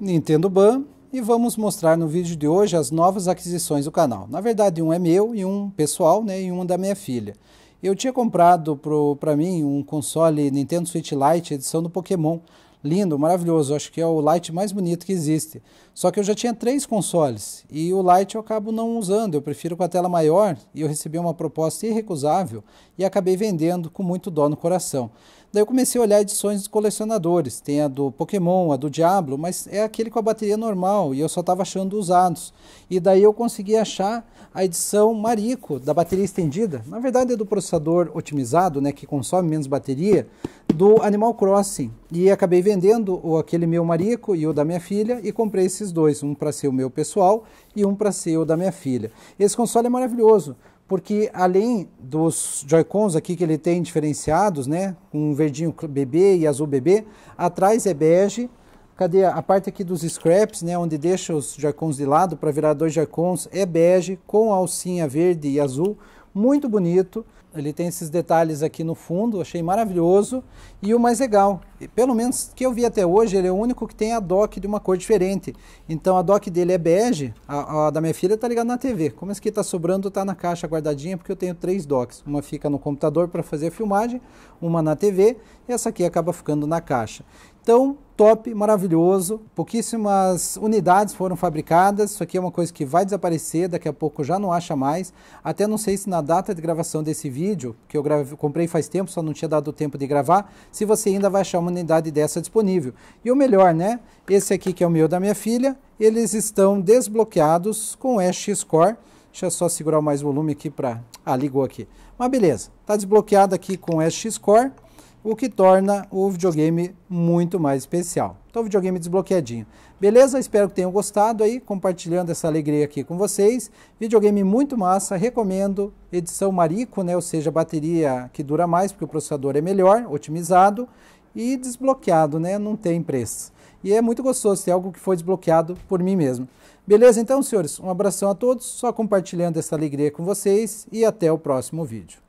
Nintendo Ban e vamos mostrar no vídeo de hoje as novas aquisições do canal. Na verdade um é meu e um pessoal né, e um da minha filha. Eu tinha comprado para mim um console Nintendo Switch Lite edição do Pokémon, lindo, maravilhoso, acho que é o Lite mais bonito que existe. Só que eu já tinha três consoles e o Lite eu acabo não usando, eu prefiro com a tela maior e eu recebi uma proposta irrecusável e acabei vendendo com muito dó no coração. Daí eu comecei a olhar edições dos colecionadores. Tem a do Pokémon, a do Diablo, mas é aquele com a bateria normal e eu só estava achando usados. E daí eu consegui achar a edição Marico, da bateria estendida. Na verdade é do processador otimizado, né, que consome menos bateria, do Animal Crossing. E acabei vendendo o, aquele meu Marico e o da minha filha e comprei esses dois, um para ser o meu pessoal e um para ser o da minha filha. Esse console é maravilhoso porque além dos Joy-Cons aqui que ele tem diferenciados, né, um verdinho bebê e azul bebê, atrás é bege, cadê a parte aqui dos scraps, né, onde deixa os Joy-Cons de lado para virar dois Joy-Cons, é bege com alcinha verde e azul, muito bonito. Ele tem esses detalhes aqui no fundo, achei maravilhoso. E o mais legal, pelo menos que eu vi até hoje, ele é o único que tem a dock de uma cor diferente. Então a dock dele é bege, a, a da minha filha tá ligada na TV. Como esse aqui tá sobrando, tá na caixa guardadinha, porque eu tenho três docks. Uma fica no computador para fazer a filmagem, uma na TV, e essa aqui acaba ficando na caixa. Então, top, maravilhoso. Pouquíssimas unidades foram fabricadas. Isso aqui é uma coisa que vai desaparecer, daqui a pouco já não acha mais. Até não sei se na data de gravação desse vídeo, que eu grave, comprei faz tempo, só não tinha dado tempo de gravar, se você ainda vai achar uma unidade dessa disponível. E o melhor, né? Esse aqui que é o meu da minha filha, eles estão desbloqueados com o X-Core. Deixa eu só segurar mais volume aqui para... Ah, ligou aqui. Mas beleza, está desbloqueado aqui com o X-Core o que torna o videogame muito mais especial. Então, videogame desbloqueadinho. Beleza? Espero que tenham gostado aí, compartilhando essa alegria aqui com vocês. Videogame muito massa, recomendo. Edição Marico, né? Ou seja, bateria que dura mais, porque o processador é melhor, otimizado. E desbloqueado, né? Não tem preço. E é muito gostoso ter algo que foi desbloqueado por mim mesmo. Beleza? Então, senhores, um abração a todos. Só compartilhando essa alegria com vocês e até o próximo vídeo.